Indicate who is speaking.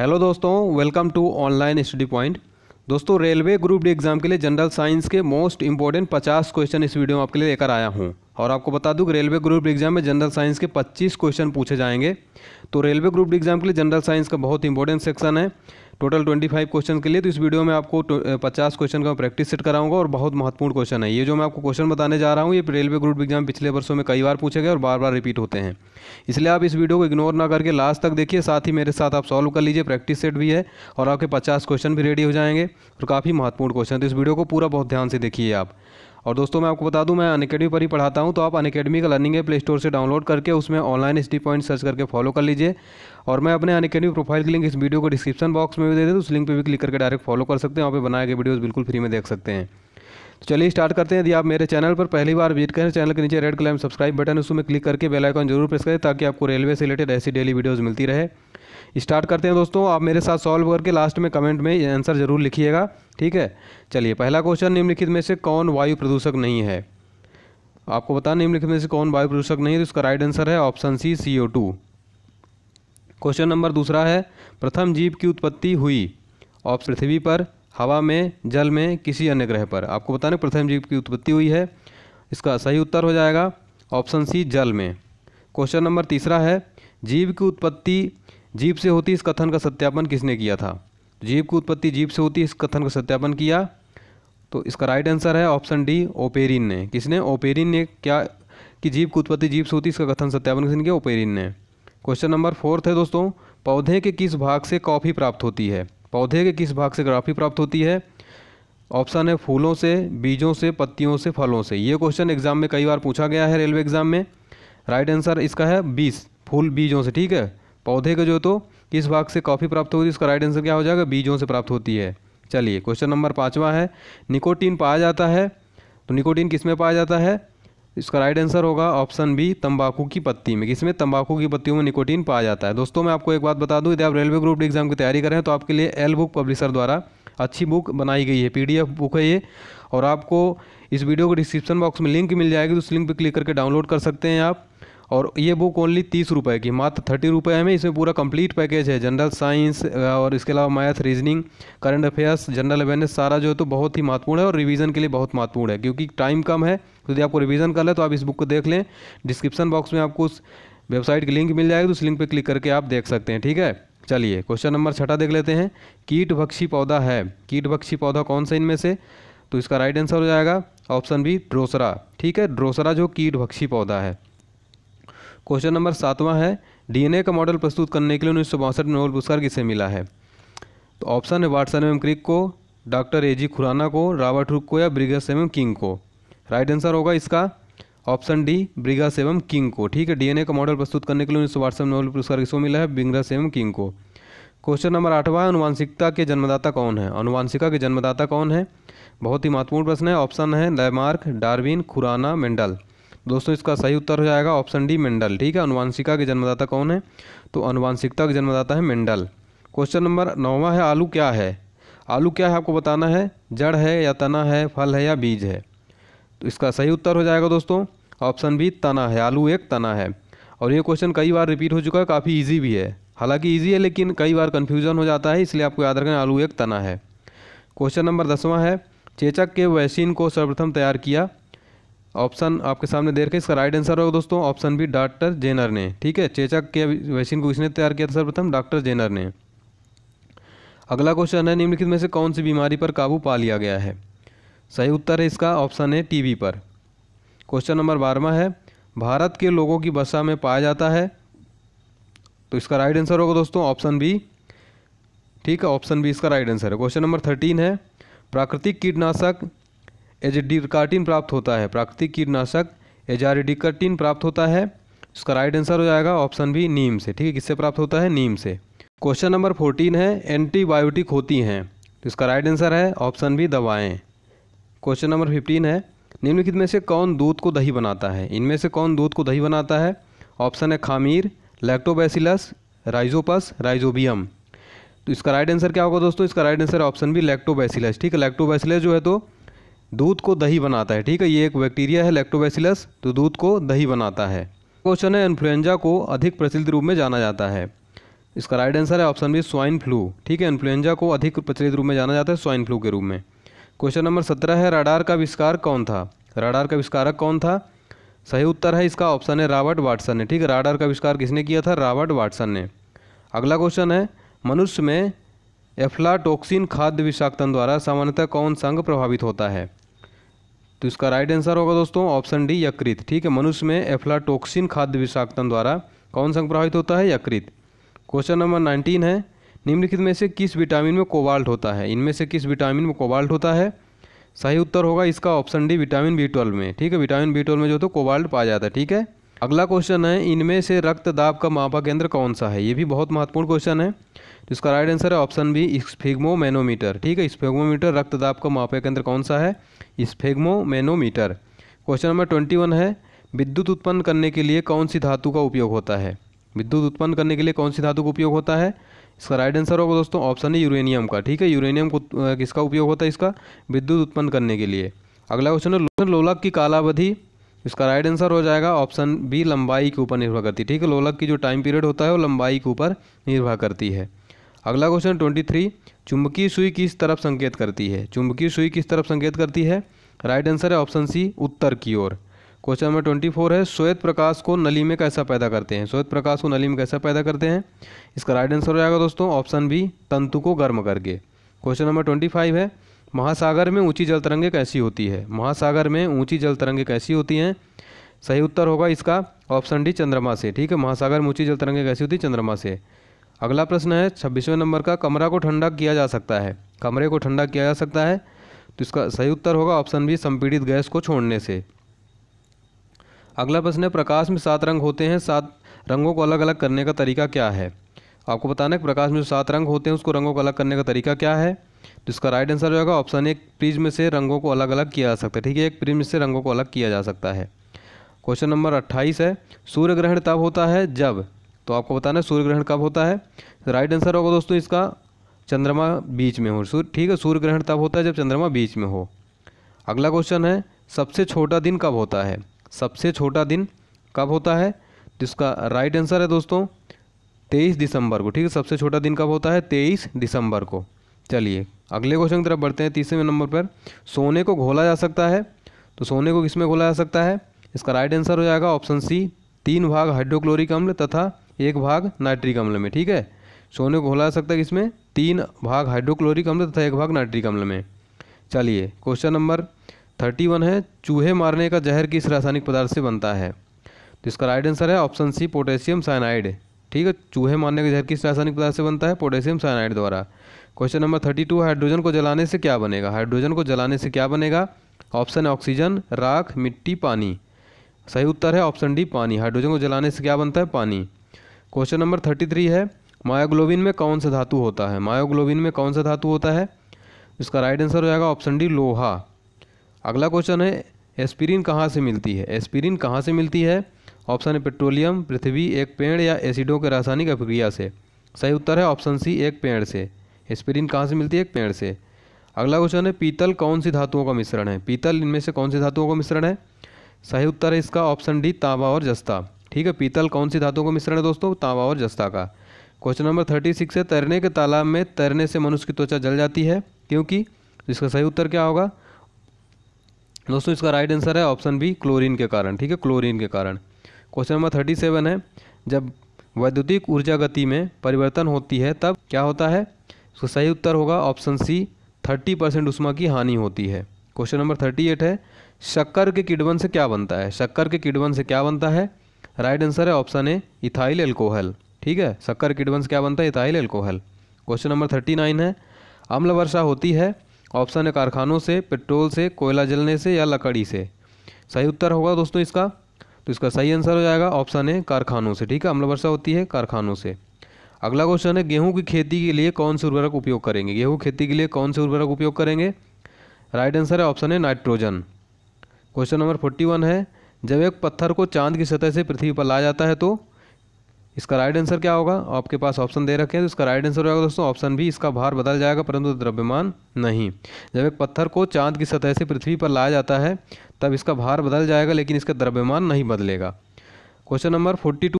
Speaker 1: hello दोस्तों welcome to online study point दोस्तों railway group D exam के लिए जनरल साइंस के मोस्ट इंपॉर्टेंट 50 क्वेश्चन इस वीडियो में आपके लिए लेकर आया हूं और आपको बता दूं कि रेलवे ग्रुप डी एग्ज़ाम में जनरल साइंस के 25 क्वेश्चन पूछे जाएंगे तो रेलवे ग्रुप डी एग्ज़ाम के लिए जनरल साइंस का बहुत इंपॉर्टेंट सेक्शन है टोटल ट्वेंटी फाइव क्वेश्चन के लिए तो इस वीडियो में आपको पचास क्वेश्चन का प्रैक्टिस सेट कराऊंगा और बहुत महत्वपूर्ण क्वेश्चन है ये जो मैं आपको क्वेश्चन बताने जा रहा हूँ ये रेलवे ग्रुप एग्जाम पिछले वर्षों में कई बार पूछे गए और बार बार रिपीट होते हैं इसलिए आप इस वीडियो को इग्नोर ना करके लास्ट तक देखिए साथ ही मेरे साथ आप सॉल्व कर लीजिए प्रैक्टिस सेट भी है और आपके पचास क्वेश्चन भी रेडी हो जाएंगे और काफ़ी महत्वपूर्ण क्वेश्चन तो इस वीडियो को पूरा बहुत ध्यान से देखिए आप और दोस्तों मैं आपको बता दूं मैं अन पर ही पढ़ाता हूं तो आप अन अकेडमी का लर्निंग है प्ले स्टोर से डाउनलोड करके उसमें ऑनलाइन एस पॉइंट सर्च करके फॉलो कर लीजिए और मैं अपने अन अकेडमी प्रोफाइल की लिंक इस वीडियो को डिस्क्रिप्शन बॉक्स में भी दे तो उस लिंक पर भी क्लिक करके डायरेक्ट फॉलो कर सकते हैं वहाँ पर बनाए गए वीडियोज़ बिल्कुल फ्री में देख सकते हैं तो चलिए स्टार्ट करते हैं यदि आप मेरे चैनल पर पहली बार विजिट करें चैनल के नीचे रेड कलर सब्सक्राइब बटन उसमें क्लिक करके बेलाइकॉन जरूर प्रेस करें ताकि आपको रेलवे से रिलेटेड ऐसी डेली वीडियोज़ मिलती रहे स्टार्ट करते हैं दोस्तों आप मेरे साथ सॉल्व करके लास्ट में कमेंट में आंसर जरूर लिखिएगा ठीक है चलिए पहला क्वेश्चन निम्नलिखित में से कौन वायु प्रदूषक नहीं है आपको बता निम्नलिखित में से कौन वायु प्रदूषक नहीं है तो इसका राइट आंसर है option C C O two question number दूसरा है प्रथम जीव की उत्पत्ति हुई ऑप्शन पृथ्वी पर हवा में जल में किसी अन्य ग्रह पर आपको बताने प्रथम जीव की उत्पत्ति हुई है इसका सही उत्तर हो जाएगा ऑप्शन सी जल में क्वेश्चन नंबर तीसरा है जीव की उत्पत्ति जीव से होती इस कथन का सत्यापन किसने किया था जीव की उत्पत्ति जीव से होती इस कथन का सत्यापन किया तो इसका राइट आंसर है ऑप्शन डी ओपेरिन ने किसने ओपेरिन ने क्या कि जीव की उत्पत्ति जीव से होती इसका कथन सत्यापन किसने किया ओपेरिन ने क्वेश्चन नंबर फोर्थ है दोस्तों पौधे के किस भाग से कॉफ़ी प्राप्त होती है पौधे के किस भाग से कॉफ़ी प्राप्त होती है ऑप्शन है फूलों से बीजों से पत्तियों से फलों से ये क्वेश्चन एग्जाम में कई बार पूछा गया है रेलवे एग्जाम में राइट आंसर इसका है बीस फूल बीजों से ठीक है पौधे का जो तो किस भाग से कॉफ़ी प्राप्त होती है इसका राइट आंसर क्या हो जाएगा बीजों से प्राप्त होती है चलिए क्वेश्चन नंबर पाँचवा है निकोटीन पाया जाता है तो निकोटीन किस में पाया जाता है इसका राइट आंसर होगा ऑप्शन बी तंबाकू की पत्ती में किसमें तंबाकू की पत्तियों में निकोटीन पाया जाता है दोस्तों मैं आपको एक बात बता दूं यदि आप रेलवे ग्रुप एग्जाम की तैयारी कर रहे हैं तो आपके लिए एल बुक पब्लिशर द्वारा अच्छी बुक बनाई गई है पीडीएफ बुक है ये और आपको इस वीडियो को डिस्क्रिप्शन बॉक्स में लिंक मिल जाएगी तो उस लिंक पर क्लिक करके डाउनलोड कर सकते हैं आप और ये बुक ओनली तीस रुपये की मात्र थर्टी रुपये में इसमें पूरा कंप्लीट पैकेज है जनरल साइंस और इसके अलावा math reasoning current affairs general awareness सारा जो है तो बहुत ही महत्वपूर्ण है और रिवीजन के लिए बहुत महत्वपूर्ण है क्योंकि टाइम कम है तो यदि आपको रिवीजन कर लें तो आप इस बुक को देख लें डिस्क्रिप्शन बॉक्स में आपको उस वेबसाइट की लिंक मिल जाएगी तो उस लिंक पर क्लिक करके आप देख सकते हैं ठीक है चलिए क्वेश्चन नंबर छठा देख लेते हैं कीट भक्षी पौधा है कीट भक्षी पौधा कौन सा इनमें से तो इसका राइट आंसर हो जाएगा ऑप्शन बी ड्रोसरा ठीक है ड्रोसरा जो कीट भक्षी पौधा है क्वेश्चन नंबर सातवां है डीएनए का मॉडल प्रस्तुत करने के लिए उन्नीस सौ बासठ में नोबल पुरस्कार किसे मिला है तो ऑप्शन है वाटसन एम क्रिक को डॉक्टर ए जी खुराना को रॉबर्ट हुक को या ब्रिगस एवं किंग को राइट आंसर होगा इसका ऑप्शन डी ब्रिगस एवं किंग को ठीक है डीएनए का मॉडल प्रस्तुत करने के लिए उन्नीस सौ बासठ में नोबल पुरस्कार किसको मिला है ब्रिगस एवं किंग को क्वेश्चन नंबर आठवां है अनुवांशिकता के जन्मदाता कौन है अनुवांशिका के जन्मदाता कौन है बहुत ही महत्वपूर्ण प्रश्न है ऑप्शन है लैमार्क डार्विन खुराना मेंडल दोस्तों इसका सही उत्तर हो जाएगा ऑप्शन डी मेंडल ठीक है अनुवांशिका के जन्मदाता कौन है तो अनुवांशिकता के जन्मदाता है मेंडल क्वेश्चन नंबर नौवा है आलू क्या है आलू क्या है आपको बताना है जड़ है या तना है फल है या बीज है तो इसका सही उत्तर हो जाएगा दोस्तों ऑप्शन बी तना है आलू एक तना है और ये क्वेश्चन कई बार रिपीट हो चुका है काफ़ी ईजी भी है हालांकि ईजी है लेकिन कई बार कन्फ्यूजन हो जाता है इसलिए आपको याद रखना आलू एक तना है क्वेश्चन नंबर दसवां है चेचक के वैक्सीन को सर्वप्रथम तैयार किया ऑप्शन आपके सामने दे रखे इसका राइट आंसर होगा दोस्तों ऑप्शन बी डॉक्टर जेनर ने ठीक है चेचक के वैक्सीन को किसने तैयार किया था सर्वप्रथम डॉक्टर जेनर ने अगला क्वेश्चन है निम्नलिखित में से कौन सी बीमारी पर काबू पा लिया गया है सही उत्तर है इसका ऑप्शन है टीबी पर क्वेश्चन नंबर बारहवा है भारत के लोगों की बसा में पाया जाता है तो इसका राइट आंसर होगा दोस्तों ऑप्शन बी ठीक है ऑप्शन बी इसका राइट आंसर है क्वेश्चन नंबर थर्टीन है प्राकृतिक कीटनाशक एजडिकार्टिन प्राप्त होता है प्राकृतिक कीटनाशक एजारिडिकार्टिन प्राप्त होता है उसका राइट आंसर हो जाएगा ऑप्शन बी नीम से ठीक है किससे प्राप्त होता है नीम से क्वेश्चन नंबर फोर्टीन है एंटीबायोटिक होती हैं इसका राइट आंसर है ऑप्शन बी दवाएँ क्वेश्चन नंबर फिफ्टीन है निम्नलिखित में से कौन दूध को दही बनाता है इनमें से कौन दूध को दही बनाता है ऑप्शन है खामीर लैक्टोबैसिलस राइजोपस राइजोबियम तो इसका राइट आंसर क्या होगा दोस्तों इसका right answer option B lactobacillus ठीक है लैक्टोबैसिलस जो है तो दूध को दही बनाता है ठीक है ये एक बैक्टीरिया है लैक्टोबैसिलस तो दूध को दही बनाता है क्वेश्चन है इन्फ्लुएंजा को अधिक प्रचलित रूप में जाना जाता है इसका राइट आंसर है ऑप्शन बी स्वाइन फ्लू ठीक है इन्फ्लुएंजा को अधिक प्रचलित रूप में जाना जाता है स्वाइन फ्लू के रूप में क्वेश्चन नंबर सत्रह है रडार का आविष्कार कौन था रडार का आविष्कारक कौन था सही उत्तर है इसका ऑप्शन है रॉबर्ट वाटसन ने ठीक है रडार का आविष्कार किसने किया था रॉबर्ट वाटसन ने अगला क्वेश्चन है मनुष्य में एफ्लाटोक्सिन खाद्य विषाक्तन द्वारा सामान्यतः कौन संग प्रभावित होता है तो इसका राइट आंसर होगा दोस्तों ऑप्शन डी यकृत ठीक है मनुष्य में एफ्लाटोक्सिन खाद्य विषाक्तन द्वारा कौन सा प्रभावित होता है यकृत क्वेश्चन नंबर नाइनटीन है निम्नलिखित में से किस विटामिन में कोबाल्ट होता है इनमें से किस विटामिन में कोबाल्ट होता है सही उत्तर होगा इसका option D vitamin B twelve में ठीक है विटामिन बी ट्वेल्व में जो तो कोबाल्ट पाया जाता है ठीक है अगला क्वेश्चन है इनमें से रक्त दाब का मापा केंद्र कौन सा है ये भी बहुत महत्वपूर्ण क्वेश्चन है इसका राइट आंसर है ऑप्शन बी मैनोमीटर ठीक है स्फेगमोमीटर रक्त दाब का मापा केंद्र कौन सा है manometer question number twenty one है विद्युत उत्पन्न करने के लिए कौन सी धातु का उपयोग होता है विद्युत उत्पन्न करने के लिए कौन सी धातु का उपयोग होता है इसका राइट आंसर होगा दोस्तों ऑप्शन है यूरेनियम का ठीक है यूरेनियम को किसका उपयोग होता है इसका विद्युत उत्पन्न करने के लिए अगला क्वेश्चन है लोलक की कालावधि इसका राइट आंसर हो जाएगा ऑप्शन बी लंबाई के ऊपर निर्भर करती है ठीक है लोलक की जो टाइम पीरियड होता है वो लंबाई के ऊपर निर्भर करती है अगला क्वेश्चन ट्वेंटी थ्री चुंबकीय सुई किस तरफ संकेत करती है चुंबकीय सुई किस तरफ संकेत करती है राइट आंसर है ऑप्शन सी उत्तर की ओर क्वेश्चन नंबर ट्वेंटी फोर है श्वेत प्रकाश को नली में कैसा पैदा करते हैं श्वेत प्रकाश को नली में कैसा पैदा करते हैं इसका राइट आंसर हो जाएगा दोस्तों ऑप्शन बी तंतु को गर्म करके क्वेश्चन नंबर ट्वेंटी फाइव है महासागर में ऊंची जल तरंगे कैसी होती है महासागर में ऊंची जल तरंगे कैसी होती हैं सही उत्तर होगा इसका ऑप्शन डी चंद्रमा से ठीक है महासागर में ऊंची जल तरंगे कैसी होती है चंद्रमा से अगला प्रश्न है छब्बीसवें नंबर का कमरा को ठंडा किया जा सकता है कमरे को ठंडा किया जा सकता है तो इसका सही उत्तर होगा ऑप्शन बी संपीड़ित गैस को छोड़ने से अगला प्रश्न है प्रकाश में सात रंग होते हैं सात रंगों को अलग अलग करने का तरीका क्या है आपको बताना है प्रकाश में जो सात रंग होते हैं उसको रंगों को अलग करने का तरीका क्या है तो इसका राइट आंसर होगा ऑप्शन एक प्रिज्म से रंगों को अलग अलग किया जा सकता है ठीक है एक प्रिज्म से रंगों को अलग किया जा सकता है क्वेश्चन नंबर अट्ठाईस है सूर्य ग्रहण तब होता है जब तो आपको बताना है सूर्य ग्रहण कब होता है राइट आंसर होगा दोस्तों इसका चंद्रमा बीच में हो सूर्य ठीक है सूर्य ग्रहण तब होता है जब चंद्रमा बीच में हो अगला क्वेश्चन है सबसे छोटा दिन कब होता है सबसे छोटा दिन कब होता है जिसका राइट आंसर है दोस्तों तेईस दिसंबर को ठीक है सबसे छोटा दिन कब होता है तेईस दिसंबर को चलिए अगले क्वेश्चन की तरफ बढ़ते हैं तीसरे नंबर पर सोने को घोला जा सकता है तो सोने को किसमें घोला जा सकता है इसका राइट आंसर हो जाएगा ऑप्शन सी तीन भाग हाइड्रोक्लोरिक अम्ल तथा एक भाग नाइट्रिक अम्ल में ठीक है सोने को घोला जा सकता है किसमें तीन भाग हाइड्रोक्लोरिक अम्ल तथा एक भाग नाइट्रिक अम्ल में चलिए क्वेश्चन नंबर थर्टी वन है चूहे मारने का जहर किस रासायनिक पदार्थ से बनता है तो इसका राइट आंसर है ऑप्शन सी पोटेशियम साइनाइड ठीक है चूहे मारने का जहर किस रासायनिक पदार्थ से बनता है पोटेशियम साइनाइड द्वारा question number thirty two hydrogen को जलाने से क्या बनेगा हाइड्रोजन को जलाने से क्या बनेगा ऑप्शन है ऑक्सीजन राख मिट्टी पानी सही उत्तर है ऑप्शन डी पानी हाइड्रोजन को जलाने से क्या बनता है पानी क्वेश्चन नंबर थर्टी थ्री है मायोग्लोबिन में कौन सा धातु होता है मायोग्लोबिन में कौन सा धातु होता है इसका राइट आंसर हो जाएगा ऑप्शन डी लोहा अगला क्वेश्चन है एस्पिरिन कहाँ से मिलती है एस्पिरिन कहाँ से मिलती है ऑप्शन है पेट्रोलियम पृथ्वी एक पेड़ या एसिडों के रासायनिक अभिक्रिया से सही उत्तर है ऑप्शन सी एक पेड़ से एस्पिरिन कहाँ से मिलती है एक पेड़ से अगला क्वेश्चन है पीतल कौन सी धातुओं का मिश्रण है पीतल इनमें से कौन सी धातुओं का मिश्रण है सही उत्तर है इसका ऑप्शन डी तांबा और जस्ता ठीक है पीतल कौन सी धातुओं का मिश्रण है दोस्तों तांबा और जस्ता का क्वेश्चन नंबर थर्टी सिक्स है तैरने के तालाब में तैरने से मनुष्य की त्वचा जल जाती है क्योंकि इसका सही उत्तर क्या होगा दोस्तों इसका राइट आंसर है ऑप्शन बी क्लोरीन के कारण ठीक है क्लोरीन के कारण क्वेश्चन नंबर थर्टी सेवन है जब वैद्युतिक ऊर्जा गति में परिवर्तन होती है तब क्या होता है तो सही उत्तर होगा ऑप्शन सी थर्टी परसेंट उष्मा की हानि होती है क्वेश्चन नंबर थर्टी एट है शक्कर के किडवन से क्या बनता है शक्कर के किडवन से क्या बनता है राइट आंसर है ऑप्शन ए इथाइल एल्कोहल ठीक है शक्कर किडवन से क्या बनता है ethyl alcohol question number thirty nine है अम्ल वर्षा होती है ऑप्शन है कारखानों से पेट्रोल से कोयला जलने से या लकड़ी से सही उत्तर होगा दोस्तों इसका तो इसका सही आंसर हो जाएगा ऑप्शन ए कारखानों से ठीक है अम्ल वर्षा होती है कारखानों से अगला क्वेश्चन है गेहूं की खेती के लिए कौन से उर्वरक उपयोग करेंगे गेहूं खेती के लिए कौन से उर्वरक उपयोग करेंगे राइट आंसर है ऑप्शन है nitrogen question number forty one है जब एक पत्थर को चांद की सतह से पृथ्वी पर लाया जाता है तो इसका राइट आंसर क्या होगा आपके पास ऑप्शन दे रखे हैं तो इसका राइट आंसर होगा दोस्तों ऑप्शन भी इसका भार बदल जाएगा परंतु द्रव्यमान नहीं जब एक पत्थर को चांद की सतह से पृथ्वी पर लाया जाता है तब इसका भार बदल जाएगा लेकिन इसका द्रव्यमान नहीं बदलेगा क्वेश्चन नंबर फोर्टी